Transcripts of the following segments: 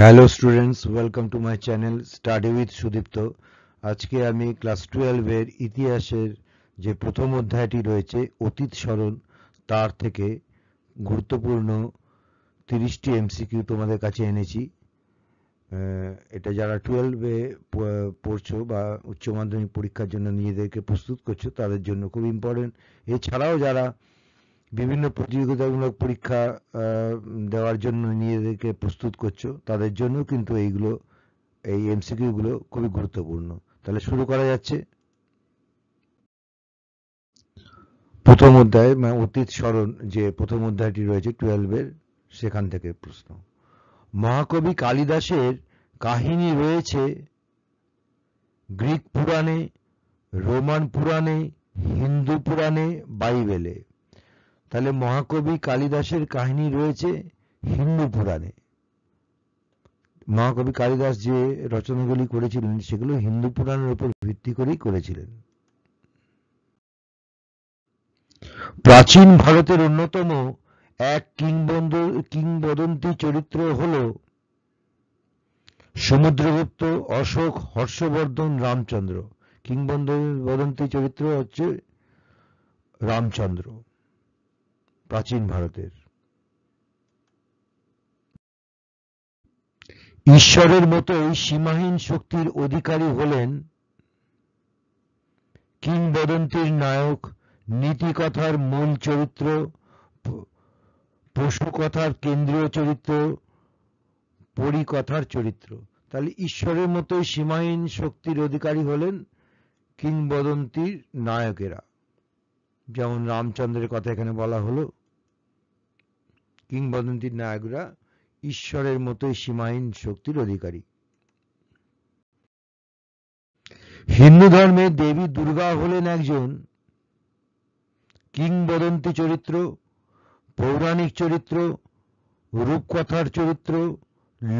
Hello students welcome to my channel study with Sudipta আজকে আমি class টুয়েলভের ইতিহাসের যে প্রথম অধ্যায়টি রয়েছে অতীত স্মরণ তার থেকে গুরুত্বপূর্ণ তিরিশটি এমসিকিউ তোমাদের কাছে এনেছি এটা যারা টুয়েলভে পড়ছো বা উচ্চ মাধ্যমিক পরীক্ষার জন্য নিজেদেরকে প্রস্তুত করছো তাদের জন্য খুব ইম্পর্টেন্ট এছাড়াও যারা বিভিন্ন প্রতিযোগিতামূলক পরীক্ষা দেওয়ার জন্য নিজেদেরকে প্রস্তুত করছো তাদের জন্য কিন্তু এইগুলো এই এমসিকিউ গুলো খুবই গুরুত্বপূর্ণ তাহলে শুরু করা যাচ্ছে প্রথম অধ্যায় মানে অতীত স্মরণ যে প্রথম অধ্যায়টি রয়েছে টুয়েলভের সেখান থেকে প্রশ্ন মহাকবি কালিদাসের কাহিনী রয়েছে গ্রিক পুরাণে রোমান পুরাণে হিন্দু পুরাণে বাইবেলে তাহলে মহাকবি কালিদাসের কাহিনী রয়েছে হিন্দু পুরাণে মহাকবি কালিদাস যে রচনাগুলি করেছিলেন সেগুলো হিন্দু পুরাণের উপর ভিত্তি করেই করেছিলেন প্রাচীন ভারতের অন্যতম এক কিংবদ কিংবদন্তি চরিত্র হল সমুদ্রগুপ্ত অশোক হর্ষবর্ধন রামচন্দ্র কিংবদন্তি চরিত্র হচ্ছে রামচন্দ্র প্রাচীন ভারতের ঈশ্বরের মতোই সীমাহীন শক্তির অধিকারী হলেন কিংবদন্তির নায়ক নীতিকথার মূল চরিত্র পশুকথার কেন্দ্রীয় চরিত্র পরিকথার চরিত্র তাহলে ঈশ্বরের মতোই সীমাহীন শক্তির অধিকারী হলেন কিংবদন্তির নায়কেরা যেমন রামচন্দ্রের কথা এখানে বলা হলো কিংবদন্তির নায়করা ঈশ্বরের মতোই সীমাহীন শক্তির অধিকারী হিন্দু ধর্মে দেবী দুর্গা হলেন একজন কিংবদন্তি চরিত্র পৌরাণিক চরিত্র রূপকথার চরিত্র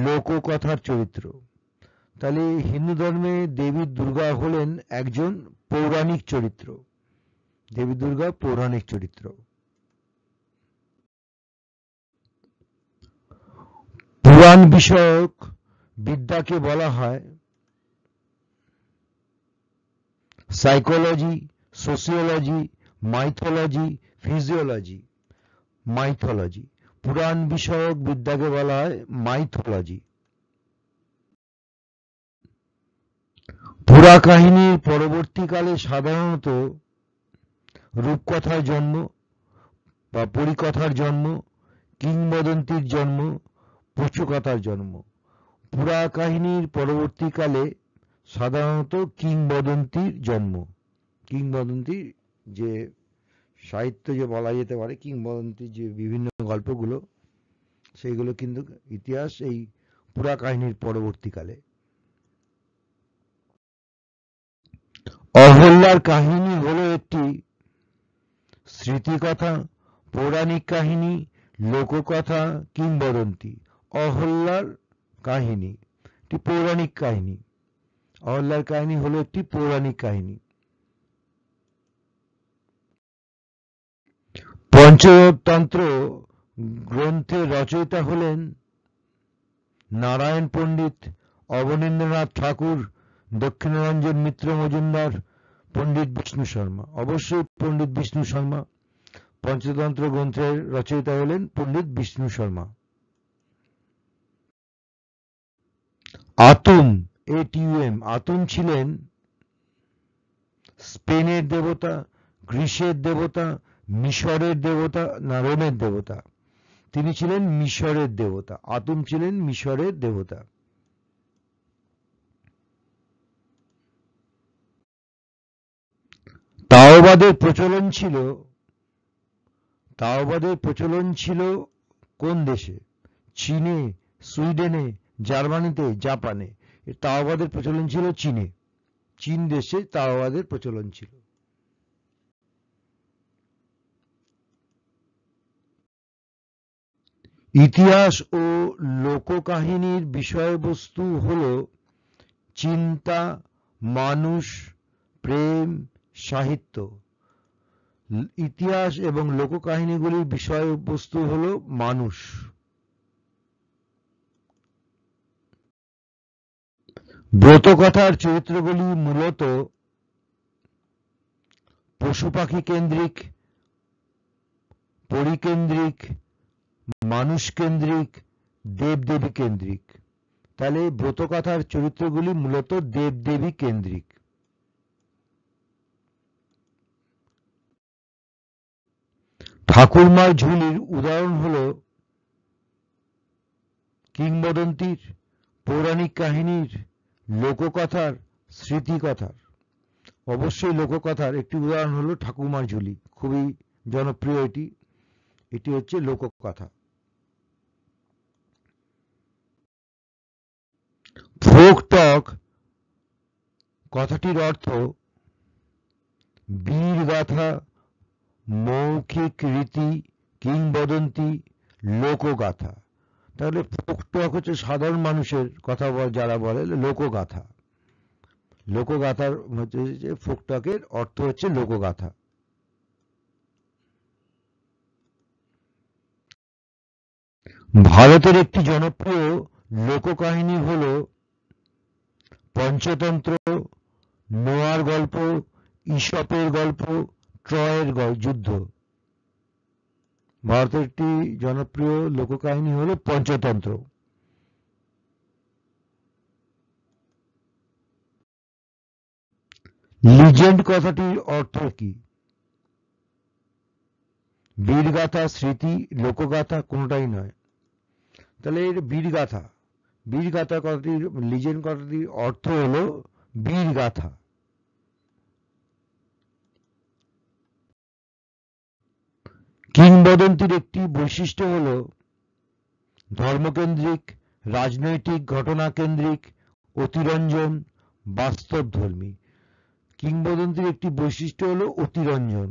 লোককথার চরিত্র তাহলে হিন্দু ধর্মে দেবী দুর্গা হলেন একজন পৌরাণিক চরিত্র দেবী দুর্গা পৌরাণিক চরিত্র পুরাণ বিষয়ক বিদ্যাকে বলা হয় psychology sociology mythology physiology mythology পুরাণ বিষয়ক বিদ্যাকে বলা হয় মাইথোলজি পুরা কাহিনীর পরবর্তীকালে সাধারণত রূপকথার জন্ম বা পরিকথার জন্ম কিংবদন্তির জন্ম পচুকাতার জন্ম পুরা কাহিনীর পরবর্তীকালে সাধারণত কিংবদন্তির জন্ম কিংবদন্তির যে সাহিত্য যে বলা যেতে পারে কিংবদন্তির যে বিভিন্ন গল্পগুলো সেইগুলো কিন্তু ইতিহাস এই পুরা কাহিনীর পরবর্তীকালে অহল্যার কাহিনী হলো একটি স্মৃতিকথা পৌরাণিক কাহিনী লোককথা কিংবদন্তী অহল্লার কাহিনী একটি পৌরাণিক কাহিনী অহল্লার কাহিনী হলো একটি পৌরাণিক কাহিনী পঞ্চতন্ত্র গ্রন্থের রচয়িতা হলেন নারায়ণ পণ্ডিত অবনীন্দ্রনাথ ঠাকুর দক্ষিণরঞ্জন মিত্র মজুমদার পণ্ডিত বিষ্ণু শর্মা অবশ্যই পণ্ডিত বিষ্ণু শর্মা পঞ্চতন্ত্র গ্রন্থের রচয়িতা হলেন পণ্ডিত বিষ্ণু শর্মা আতুম এ টিউএম আতুম ছিলেন স্পেনের দেবতা গ্রীসের দেবতা মিশরের দেবতা না রোমের দেবতা তিনি ছিলেন মিশরের দেবতা আতুম ছিলেন মিশরের দেবতা তাওবাদের প্রচলন ছিল তাওবাদের প্রচলন ছিল কোন দেশে চীনে সুইডেনে জার্মানিতে জাপানে তাওবাদের প্রচলন ছিল চীনে চীন দেশে তাওবাদের প্রচলন ছিল ইতিহাস ও লোককাহিনীর বিষয়বস্তু হল চিন্তা মানুষ প্রেম সাহিত্য ইতিহাস এবং লোককাহিনীগুলির বিষয়বস্তু হল মানুষ ব্রত কথার চরিত্রগুলি মূলত পশু পাখি কেন্দ্রিক পরিকেন্দ্রিক মানুষ কেন্দ্রিক দেবদেবী কেন্দ্রিক তাহলে ব্রতকথার চরিত্রগুলি মূলত দেবদেবী কেন্দ্রিক ঠাকুরমার ঝুলির উদাহরণ হল কিংবদন্তির পৌরাণিক কাহিনীর লোককথার স্মৃতিকথার অবশ্যই লোককথার একটি উদাহরণ হলো ঠাকুমার ঝুলি খুবই জনপ্রিয় এটি এটি হচ্ছে লোককথা ফোক টক কথাটির অর্থ বীরগাথা মৌখিক রীতি কিংবদন্তি লোকগাথা তাহলে ফোক টক হচ্ছে সাধারণ মানুষের কথা যারা বলে লোকগাথা লোকগাথার হচ্ছে ফোক টকের অর্থ হচ্ছে লোকগাথা ভারতের একটি জনপ্রিয় লোককাহিনী হল পঞ্চতন্ত্র নোয়ার গল্প ইসপের গল্প ট্রয়ের যুদ্ধ ভারতটি জনপ্রিয় লোককাহিনী হলো পঞ্চতন্ত্র। লেজেন্ড কতটি অর্থ কি? বীরগাথা, স্মৃতি, লোকগাথা কোনটাই নয়। তাহলে বীরগাথা। বীরগাথা কতটি লেজেন্ড কতটি অর্থ হলো বীরগাথা। কিংবদন্তির একটি বৈশিষ্ট্য হল ধর্মকেন্দ্রিক রাজনৈতিক ঘটনাকেন্দ্রিক অতিরঞ্জন বাস্তব ধর্মী কিংবদন্তির একটি বৈশিষ্ট্য হল অতিরঞ্জন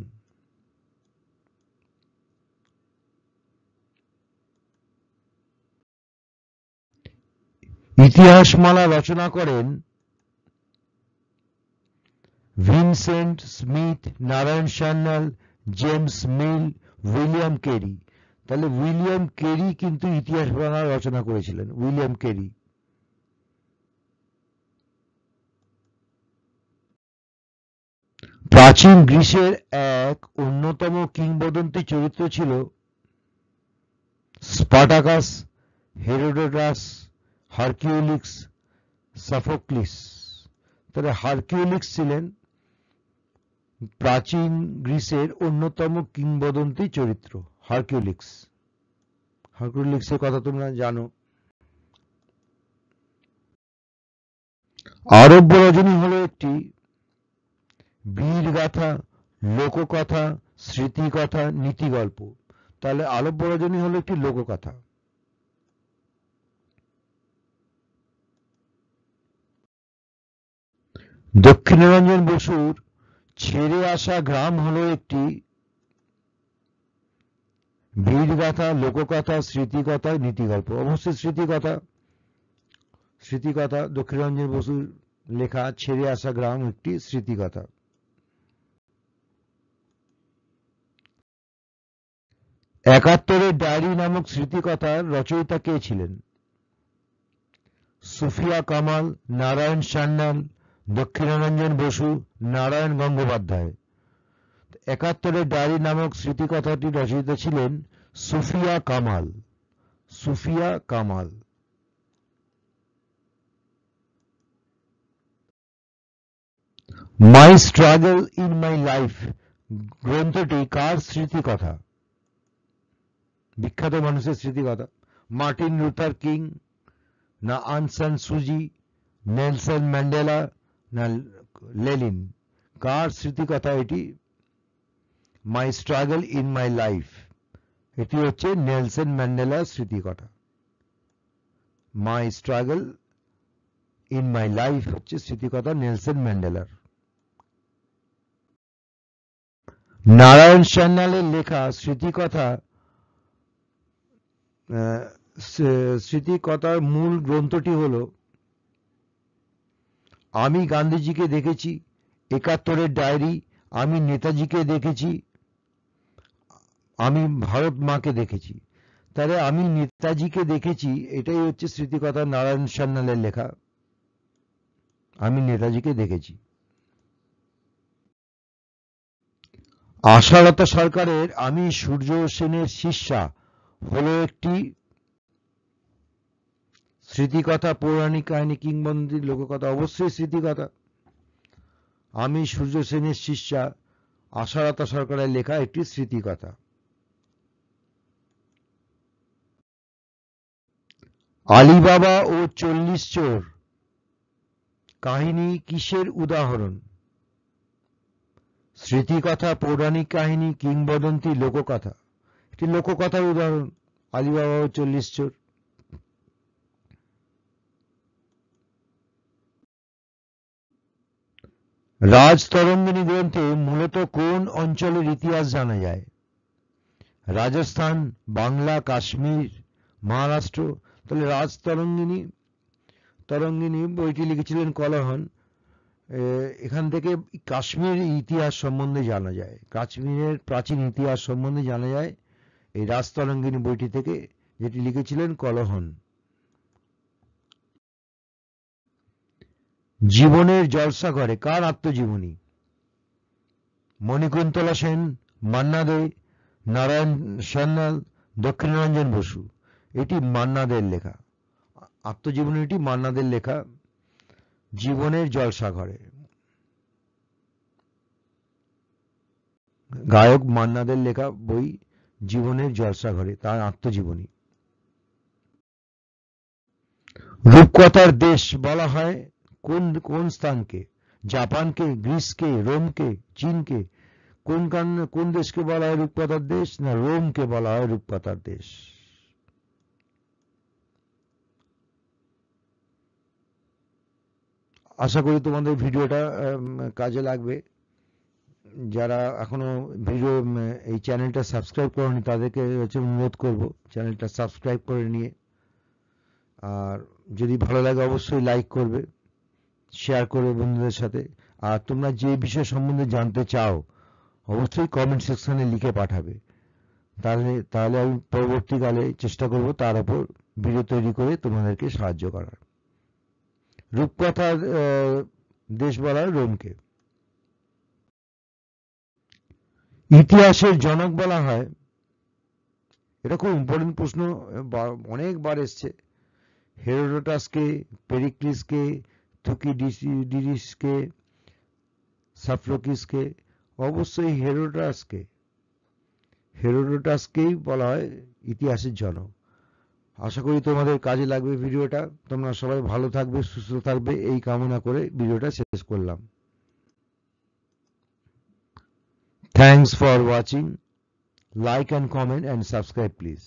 ইতিহাসমালা রচনা করেন Vincent Smith Narayan Sanyal James Mill William Carey তাহলে উইলিয়াম কেরি কিন্তু ইতিহাস বাংলা রচনা করেছিলেন উইলিয়াম কেরি প্রাচীন গ্রীসের এক অন্যতম কিংবদন্তি চরিত্র ছিল স্পাটাকাস হেরোডোটাস হারকিউলিক্স সাফোক্লিস তাহলে হারকিউলিক্স ছিলেন প্রাচীন গ্রিসের অন্যতম কিংবদন্তি চরিত্র হারকিউলিক্স হারকিউলিক্সের কথা তোমরা জানো আরব্য রজনী হলো একটি বীর গাথা লোককথা স্মৃতিকথা গল্প তাহলে আরব্য রজনী হলো একটি লোককথা দক্ষিণারঞ্জন বসুর ছেড়ে আসা গ্রাম হলো একটি বীরগাথা লোককথা স্মৃতিকথা নীতিগল্প অবশ্যই স্মৃতিকথা স্মৃতিকথা দক্ষিণরঞ্জন বসুর লেখা ছেড়ে আসা গ্রাম একটি স্মৃতিকথা একাত্তরের ডায়েরি নামক স্মৃতিকথার রচয়িতা কে ছিলেন সুফিয়া কামাল নারায়ণ সান্নাল দক্ষিণারঞ্জন বসু নারায়ণ গঙ্গোপাধ্যায় একাত্তরে ডায়েরি নামক স্মৃতিকথাটি রচিত ছিলেন Sufia Kamal Sufia Kamal my struggle in my life গ্রন্থটি কার স্মৃতিকথা বিখ্যাত মানুষের স্মৃতিকথা মার্টিন লুথার কিং না আনসান সুজি নেলসন ম্যান্ডেলা নেল লেন কার স্মৃতি কথা এটি my struggle in my life এটি হচ্ছে নেলসন ম্যান্ডেলার স্মৃতি কথা my struggle in my life হচ্ছে স্মৃতি কথা নেলসন ম্যান্ডেলার নারায়ণ シャネルে লেখা স্মৃতি কথা স্মৃতি কথার মূল গ্রন্থটি হলো আমি গান্ধীজিকে দেখেছি একাত্তরের ডায়েরি আমি নেতাজিকে দেখেছি আমি ভারত মাকে দেখেছি তাহলে আমি নেতাজিকে দেখেছি এটাই হচ্ছে স্মৃতিকথা নারায়ণ সান্যালের লেখা আমি নেতাজিকে দেখেছি আশালতা সরকারের আমি সূর্য সেনের শিষ্যা হলো একটি স্মৃতিকথা পৌরাণিক কাহিনী কিংবদন্তি লোককথা অবশ্যই স্মৃতিকথা আমি সূর্য সেনের শিষ্যা আশারতা সরকারের লেখা একটি স্মৃতিকথা আলিবাবা ও চল্লিশ চোর কাহিনী কিসের উদাহরণ স্মৃতিকথা পৌরাণিক কাহিনী কিংবদন্তি লোককথা একটি লোককথার উদাহরণ আলিবাবা ও চল্লিশ চোর রাজতরঙ্গিনী গ্রন্থে মূলত কোন অঞ্চলের ইতিহাস জানা যায় রাজস্থান বাংলা কাশ্মীর মহারাষ্ট্র তাহলে রাজতরঙ্গিনী তরঙ্গিনী বইটি লিখেছিলেন কলহন এখান থেকে কাশ্মীর ইতিহাস সম্বন্ধে জানা যায় কাশ্মীরের প্রাচীন ইতিহাস সম্বন্ধে জানা যায় এই রাজতরঙ্গিনী বইটি থেকে যেটি লিখেছিলেন কলহন জীবনের জলসা করে কার আত্মজীবনী মণিকুন্তলা সেন মান্না দে নারায়ণ সান্যাল দক্ষিণারঞ্জন বসু এটি মান্নাদের লেখা আত্মজীবনীটি মান্নাদের লেখা জীবনের জলসাঘরে গায়ক মান্নাদের লেখা বই জীবনের জলসাঘরে তার আত্মজীবনী রূপকথার দেশ বলা হয় কোন কোন কান্ট্রি জাপান কে গ্রিস কে রোম কে চীন কে কোন কোন কোন দেশ কে বলা হয় ইউরোপের দেশ না রোম কে বলা হয় ইউরোপের দেশ আশা করি তোমাদের ভিডিওটা কাজে লাগবে যারা এখনো ভিডিও এই চ্যানেলটা সাবস্ক্রাইব করনি তাদেরকে আমি অনুরোধ করব চ্যানেলটা সাবস্ক্রাইব করে নিয়ে আর যদি ভালো লাগে অবশ্যই লাইক করবে শেয়ার করবে বন্ধুদের সাথে আর তোমরা যে বিষয় সম্বন্ধে জানতে চাও অবশ্যই কমেন্ট সেকশানে লিখে পাঠাবে তাহলে তাহলে আমি পরবর্তীকালে চেষ্টা করব তার উপর ভিডিও তৈরি করে তোমাদেরকে সাহায্য করার রূপকথার দেশ বলার রোমকে ইতিহাসের জনক বলা হয় এটা খুব ইম্পর্টেন্ট প্রশ্ন অনেকবার এসছে হেরোডোটাসকে পেরিক্লিসকে থুকি ডিডিসকে সাফ্লোকিসকে অবশ্যই হেরোডাসকে হেরোডোটাসকেই বলা হয় ইতিহাসের জনক আশা করি তোমাদের কাজে লাগবে ভিডিওটা তোমরা সবাই ভালো থাকবে সুস্থ থাকবে এই কামনা করে ভিডিওটা শেষ করলাম thanks for watching like and comment and subscribe please